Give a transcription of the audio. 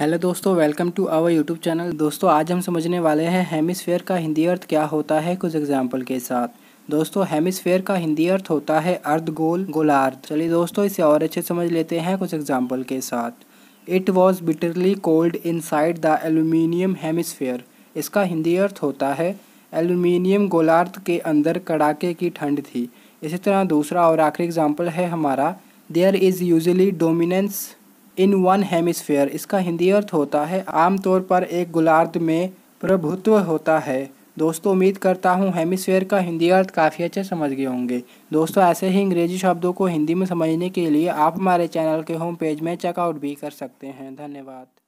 hello दोस्तों welcome to our YouTube channel दोस्तों आज हम समझने वाले हैं हेमिसफेयर का हिंदी अर्थ क्या होता है कुछ एग्जाम्पल के साथ दोस्तों हेमिसफेयर का हिंदी अर्थ होता है अर्ध गोल गोलार्ध चलिए दोस्तों इसे और अच्छे समझ लेते हैं कुछ एग्जाम्पल के साथ it was bitterly cold inside the aluminium hemisphere इसका हिंदी अर्थ होता है एल्यूमिनियम गोलार्थ के अंदर कड़ाके की ठंड थी इसी तरह दूसरा और आखिरी एग्जाम्पल है हमारा there is usually dominance in one hemisphere इसका हिंदी अर्थ होता है आमतौर पर एक गोलार्ध में प्रभुत्व होता है दोस्तों उम्मीद करता हूँ हेमिसफेयर का हिंदी अर्थ काफ़ी अच्छे समझ गए होंगे दोस्तों ऐसे ही अंग्रेजी शब्दों को हिंदी में समझने के लिए आप हमारे चैनल के होम पेज में चेकआउट भी कर सकते हैं धन्यवाद